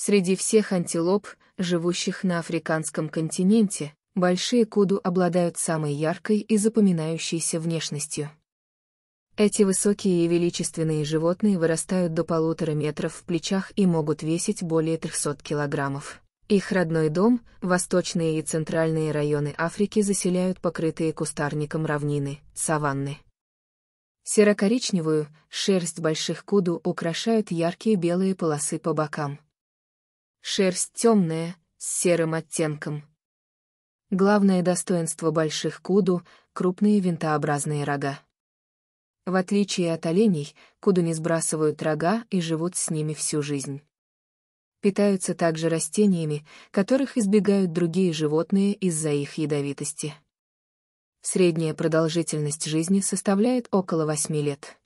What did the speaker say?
Среди всех антилоп, живущих на африканском континенте, большие куду обладают самой яркой и запоминающейся внешностью. Эти высокие и величественные животные вырастают до полутора метров в плечах и могут весить более 300 килограммов. Их родной дом, восточные и центральные районы Африки заселяют покрытые кустарником равнины, саванны. Серо-коричневую шерсть больших куду украшают яркие белые полосы по бокам, Шерсть темная, с серым оттенком. Главное достоинство больших куду — крупные винтообразные рога. В отличие от оленей, куду не сбрасывают рога и живут с ними всю жизнь. Питаются также растениями, которых избегают другие животные из-за их ядовитости. Средняя продолжительность жизни составляет около 8 лет.